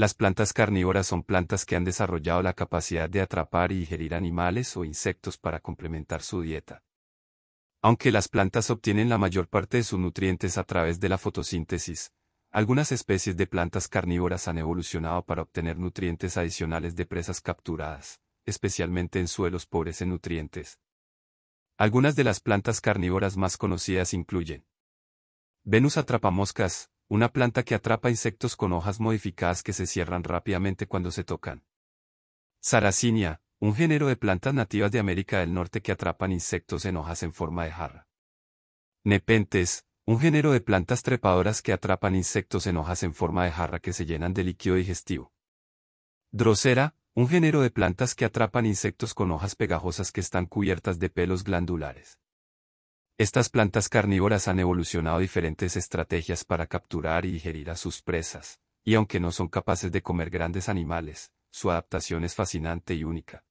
Las plantas carnívoras son plantas que han desarrollado la capacidad de atrapar y ingerir animales o insectos para complementar su dieta. Aunque las plantas obtienen la mayor parte de sus nutrientes a través de la fotosíntesis, algunas especies de plantas carnívoras han evolucionado para obtener nutrientes adicionales de presas capturadas, especialmente en suelos pobres en nutrientes. Algunas de las plantas carnívoras más conocidas incluyen Venus atrapamoscas, una planta que atrapa insectos con hojas modificadas que se cierran rápidamente cuando se tocan. Saracinia, un género de plantas nativas de América del Norte que atrapan insectos en hojas en forma de jarra. Nepentes, un género de plantas trepadoras que atrapan insectos en hojas en forma de jarra que se llenan de líquido digestivo. Drosera, un género de plantas que atrapan insectos con hojas pegajosas que están cubiertas de pelos glandulares. Estas plantas carnívoras han evolucionado diferentes estrategias para capturar y digerir a sus presas, y aunque no son capaces de comer grandes animales, su adaptación es fascinante y única.